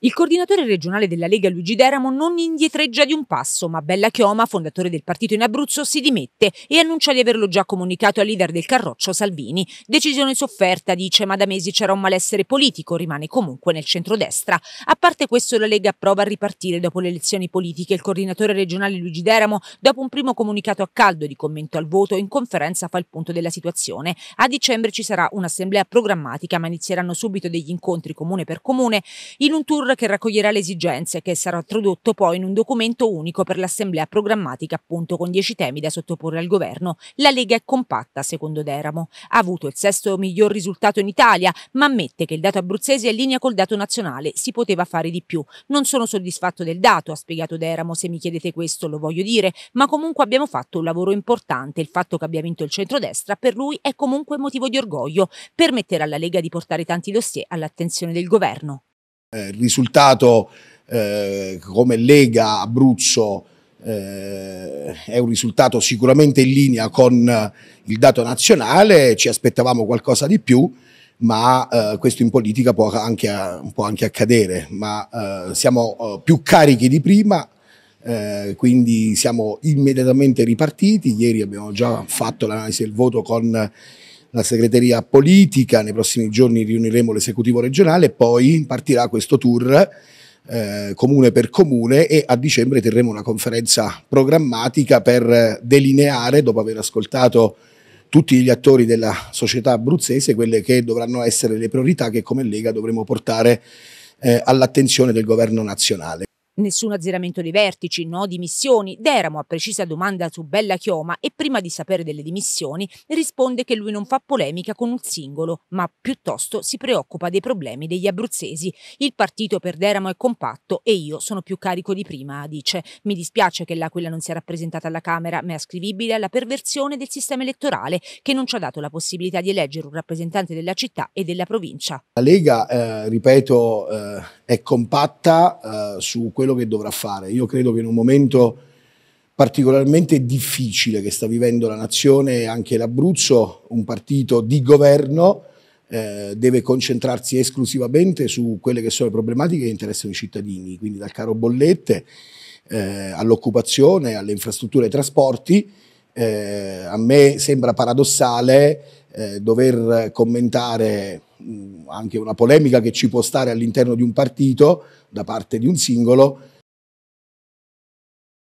Il coordinatore regionale della Lega Luigi Deramo non indietreggia di un passo, ma Bella Chioma, fondatore del partito in Abruzzo, si dimette e annuncia di averlo già comunicato al leader del Carroccio Salvini. Decisione sofferta, dice, ma da mesi c'era un malessere politico, rimane comunque nel centrodestra. A parte questo la Lega prova a ripartire dopo le elezioni politiche. Il coordinatore regionale Luigi Deramo, dopo un primo comunicato a caldo di commento al voto, in conferenza fa il punto della situazione. A dicembre ci sarà un'assemblea programmatica, ma inizieranno subito degli incontri comune per comune in un tour tour che raccoglierà le esigenze che sarà tradotto poi in un documento unico per l'assemblea programmatica appunto con dieci temi da sottoporre al governo. La Lega è compatta secondo Deramo. Ha avuto il sesto miglior risultato in Italia ma ammette che il dato abruzzese è in linea col dato nazionale. Si poteva fare di più. Non sono soddisfatto del dato, ha spiegato Deramo. Se mi chiedete questo lo voglio dire ma comunque abbiamo fatto un lavoro importante. Il fatto che abbia vinto il centrodestra per lui è comunque motivo di orgoglio. Permetterà alla Lega di portare tanti dossier all'attenzione del governo. Eh, il risultato eh, come Lega Abruzzo eh, è un risultato sicuramente in linea con eh, il dato nazionale, ci aspettavamo qualcosa di più, ma eh, questo in politica può anche, può anche accadere, ma eh, siamo più carichi di prima, quindi siamo immediatamente ripartiti, ieri abbiamo già fatto l'analisi del voto con la segreteria politica, nei prossimi giorni riuniremo l'esecutivo regionale poi partirà questo tour eh, comune per comune e a dicembre terremo una conferenza programmatica per delineare, dopo aver ascoltato tutti gli attori della società abruzzese, quelle che dovranno essere le priorità che come Lega dovremo portare eh, all'attenzione del governo nazionale. Nessun azzeramento dei vertici, no dimissioni. Deramo, a precisa domanda su Bella Chioma e prima di sapere delle dimissioni, risponde che lui non fa polemica con un singolo, ma piuttosto si preoccupa dei problemi degli abruzzesi. Il partito per Deramo è compatto e io sono più carico di prima, dice. Mi dispiace che l'Aquila non sia rappresentata alla Camera, ma è ascrivibile alla perversione del sistema elettorale che non ci ha dato la possibilità di eleggere un rappresentante della città e della provincia. La Lega, eh, ripeto, eh è compatta eh, su quello che dovrà fare. Io credo che in un momento particolarmente difficile che sta vivendo la nazione e anche l'Abruzzo, un partito di governo eh, deve concentrarsi esclusivamente su quelle che sono le problematiche che interessano i cittadini, quindi dal caro bollette eh, all'occupazione, alle infrastrutture e trasporti. Eh, a me sembra paradossale eh, dover commentare mh, mm, anche una polemica che ci può stare all'interno di un partito da parte di un singolo